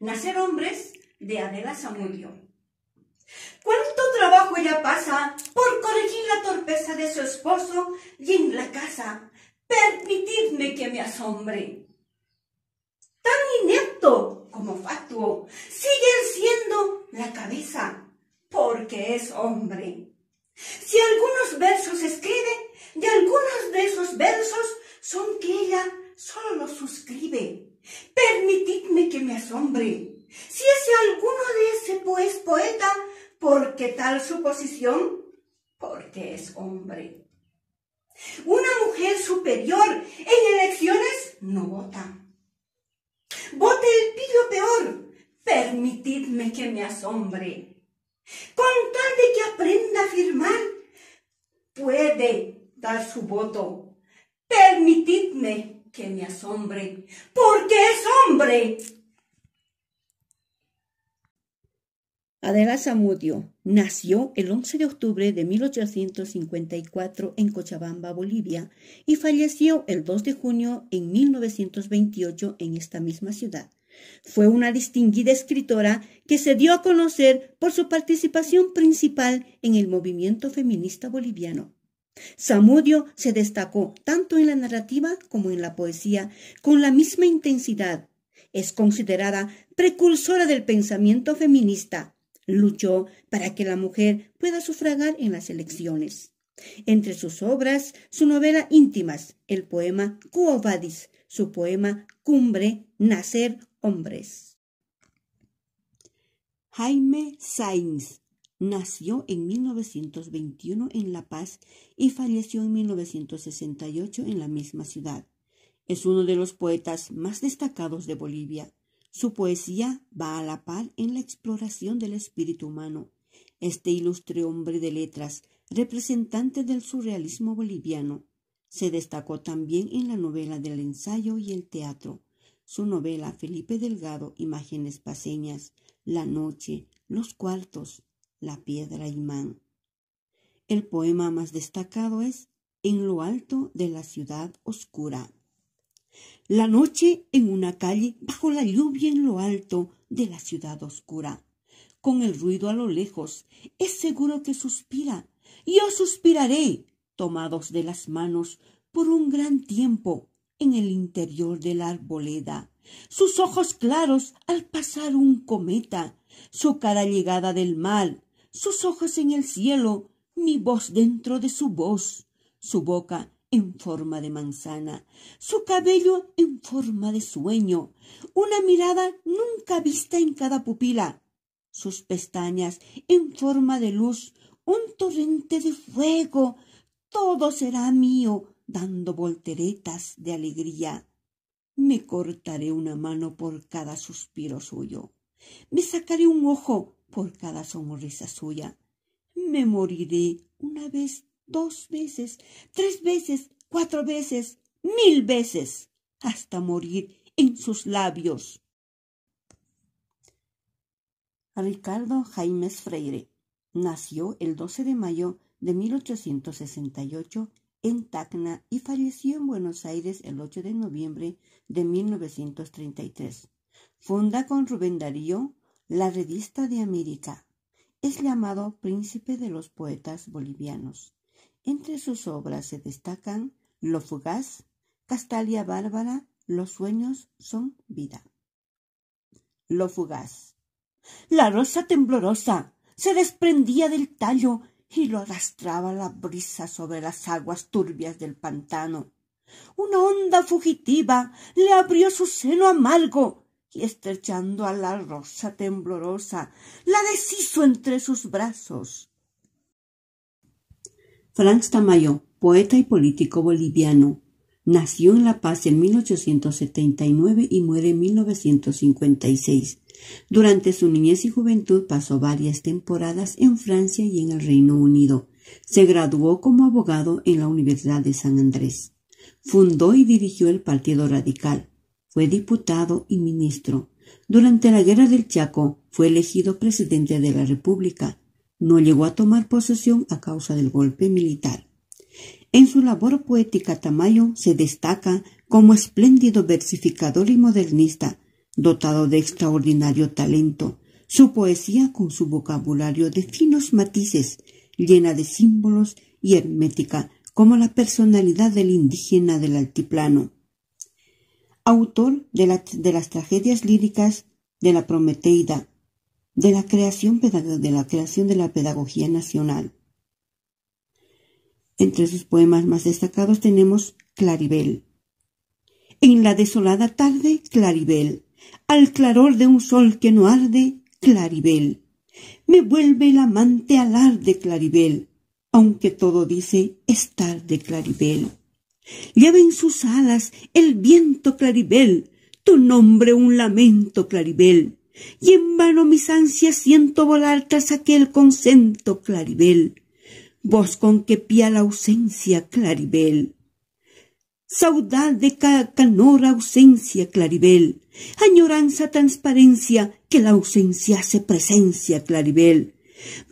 Nacer hombres de Adela Samudio. ¿Cuánto trabajo ella pasa por corregir la torpeza de su esposo y en la casa? Permitidme que me asombre. Tan inepto como fatuo, sigue siendo la cabeza, porque es hombre. que me asombre. Si ese alguno de ese pues poeta, porque tal suposición? Porque es hombre. Una mujer superior en elecciones no vota. Vote el pillo peor. Permitidme que me asombre. Con tal de que aprenda a firmar, puede dar su voto. Permitidme que me asombre es hombre. Adela Zamudio nació el 11 de octubre de 1854 en Cochabamba, Bolivia, y falleció el 2 de junio en 1928 en esta misma ciudad. Fue una distinguida escritora que se dio a conocer por su participación principal en el movimiento feminista boliviano. Samudio se destacó tanto en la narrativa como en la poesía con la misma intensidad. Es considerada precursora del pensamiento feminista. Luchó para que la mujer pueda sufragar en las elecciones. Entre sus obras, su novela íntimas, el poema Quo su poema Cumbre, Nacer Hombres. Jaime Sainz Nació en 1921 en La Paz y falleció en 1968 en la misma ciudad. Es uno de los poetas más destacados de Bolivia. Su poesía va a la par en la exploración del espíritu humano. Este ilustre hombre de letras, representante del surrealismo boliviano, se destacó también en la novela del ensayo y el teatro. Su novela Felipe Delgado, Imágenes Paseñas, La Noche, Los Cuartos, la piedra imán. El poema más destacado es En lo alto de la ciudad oscura. La noche en una calle, bajo la lluvia en lo alto de la ciudad oscura, con el ruido a lo lejos, es seguro que suspira. Yo suspiraré, tomados de las manos, por un gran tiempo en el interior de la arboleda. Sus ojos claros al pasar un cometa, su cara llegada del mal, sus ojos en el cielo, mi voz dentro de su voz, su boca en forma de manzana, su cabello en forma de sueño, una mirada nunca vista en cada pupila, sus pestañas en forma de luz, un torrente de fuego, todo será mío, dando volteretas de alegría. Me cortaré una mano por cada suspiro suyo. Me sacaré un ojo por cada sonrisa suya. Me moriré una vez, dos veces, tres veces, cuatro veces, mil veces, hasta morir en sus labios. Ricardo Jaimes Freire nació el 12 de mayo de 1868 en Tacna y falleció en Buenos Aires el 8 de noviembre de 1933. Funda con Rubén Darío la revista de América es llamado príncipe de los poetas bolivianos. Entre sus obras se destacan Lo fugaz, Castalia bárbara, Los sueños son vida. Lo fugaz. La rosa temblorosa se desprendía del tallo y lo arrastraba la brisa sobre las aguas turbias del pantano. Una onda fugitiva le abrió su seno amargo estrechando a la rosa temblorosa, la deshizo entre sus brazos. Franz Tamayo, poeta y político boliviano, nació en La Paz en 1879 y muere en 1956. Durante su niñez y juventud pasó varias temporadas en Francia y en el Reino Unido. Se graduó como abogado en la Universidad de San Andrés. Fundó y dirigió el Partido Radical, fue diputado y ministro. Durante la Guerra del Chaco fue elegido presidente de la República. No llegó a tomar posesión a causa del golpe militar. En su labor poética Tamayo se destaca como espléndido versificador y modernista, dotado de extraordinario talento. Su poesía, con su vocabulario de finos matices, llena de símbolos y hermética, como la personalidad del indígena del altiplano, autor de, las tragedias líricas de la Prometeida, de la, creación, de la creación de la pedagogía nacional. Entre sus poemas más destacados tenemos Claribel. En la desolada tarde, Claribel, al claror de un sol que no arde, Claribel. Me vuelve el amante al de Claribel, aunque todo dice estar de Claribel. Lleva en sus alas el viento claribel, tu nombre un lamento claribel, y en vano mis ansias siento volar tras aquel consento claribel. Voz con que pía la ausencia claribel. de cada canora ausencia claribel, añoranza transparencia que la ausencia hace presencia claribel.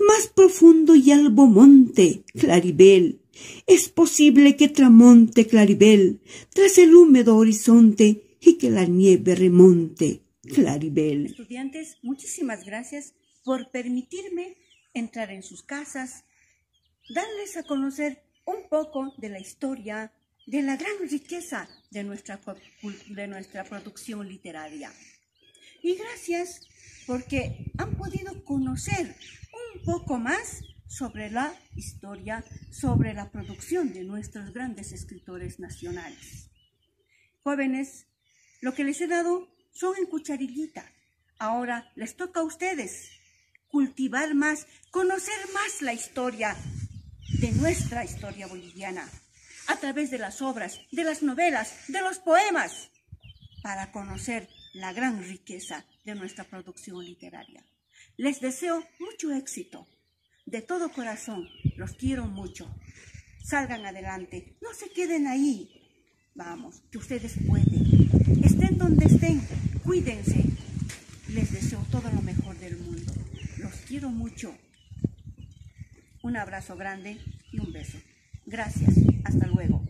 Más profundo y albo monte, claribel, es posible que tramonte Claribel tras el húmedo horizonte y que la nieve remonte Claribel. Estudiantes, muchísimas gracias por permitirme entrar en sus casas, darles a conocer un poco de la historia, de la gran riqueza de nuestra, de nuestra producción literaria. Y gracias porque han podido conocer un poco más sobre la historia, sobre la producción de nuestros grandes escritores nacionales. Jóvenes, lo que les he dado son en cucharillita. Ahora les toca a ustedes cultivar más, conocer más la historia de nuestra historia boliviana a través de las obras, de las novelas, de los poemas, para conocer la gran riqueza de nuestra producción literaria. Les deseo mucho éxito de todo corazón, los quiero mucho. Salgan adelante, no se queden ahí. Vamos, que ustedes pueden. Estén donde estén, cuídense. Les deseo todo lo mejor del mundo. Los quiero mucho. Un abrazo grande y un beso. Gracias. Hasta luego.